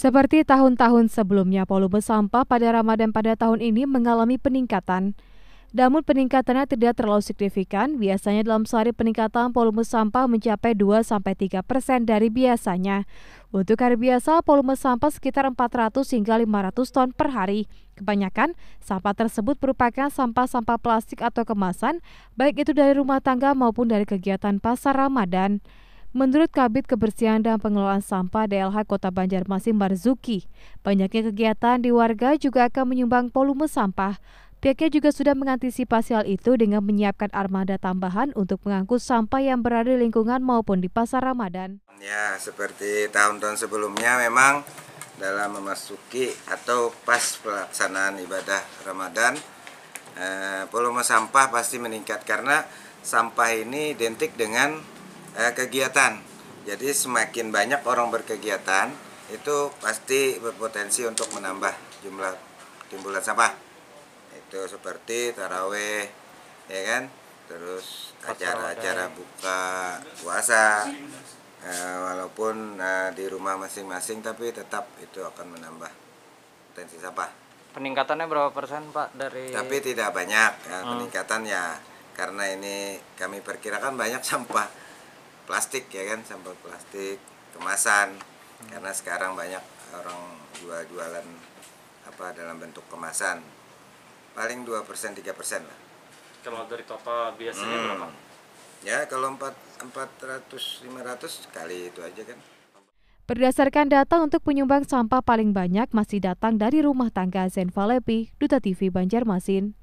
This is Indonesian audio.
Seperti tahun-tahun sebelumnya, volume sampah pada Ramadan pada tahun ini mengalami peningkatan. Namun peningkatannya tidak terlalu signifikan, biasanya dalam sehari peningkatan volume sampah mencapai 2-3 persen dari biasanya. Untuk hari biasa, volume sampah sekitar 400 hingga 500 ton per hari. Kebanyakan, sampah tersebut merupakan sampah-sampah plastik atau kemasan, baik itu dari rumah tangga maupun dari kegiatan pasar Ramadan. Menurut Kabit Kebersihan dan Pengelolaan Sampah DLH Kota Banjarmasin Marzuki, banyaknya kegiatan di warga juga akan menyumbang volume sampah. Pihaknya juga sudah mengantisipasi hal itu dengan menyiapkan armada tambahan untuk mengangkut sampah yang berada di lingkungan maupun di pasar Ramadan. Ya, seperti tahun-tahun sebelumnya memang dalam memasuki atau pas pelaksanaan ibadah Ramadan, eh, volume sampah pasti meningkat karena sampah ini identik dengan eh, kegiatan. Jadi semakin banyak orang berkegiatan, itu pasti berpotensi untuk menambah jumlah timbulan sampah. Itu seperti taraweh, ya kan? Terus acara-acara buka puasa, eh, walaupun eh, di rumah masing-masing, tapi tetap itu akan menambah potensi sampah peningkatannya berapa persen pak dari tapi tidak banyak ya, hmm. peningkatan ya karena ini kami perkirakan banyak sampah plastik ya kan sampel plastik kemasan hmm. karena sekarang banyak orang jual jualan apa dalam bentuk kemasan paling dua persen tiga persen lah kalau dari total biasanya hmm. berapa ya kalau empat empat ratus lima ratus kali itu aja kan Berdasarkan data untuk penyumbang sampah paling banyak masih datang dari rumah tangga Zenvalepi, Duta TV Banjarmasin.